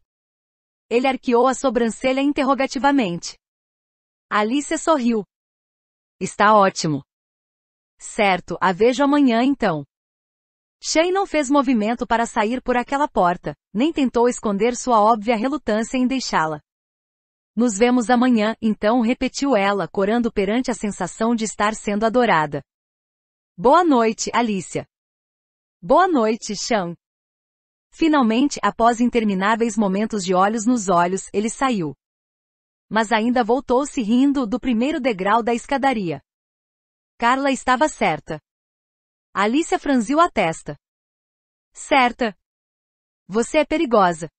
Ele arqueou a sobrancelha interrogativamente. Alicia sorriu. Está ótimo. Certo, a vejo amanhã então. Shay não fez movimento para sair por aquela porta, nem tentou esconder sua óbvia relutância em deixá-la. Nos vemos amanhã, então repetiu ela, corando perante a sensação de estar sendo adorada. Boa noite, Alicia. Boa noite, Sean. Finalmente, após intermináveis momentos de olhos nos olhos, ele saiu. Mas ainda voltou-se rindo do primeiro degrau da escadaria. Carla estava certa. Alicia franziu a testa. Certa. Você é perigosa.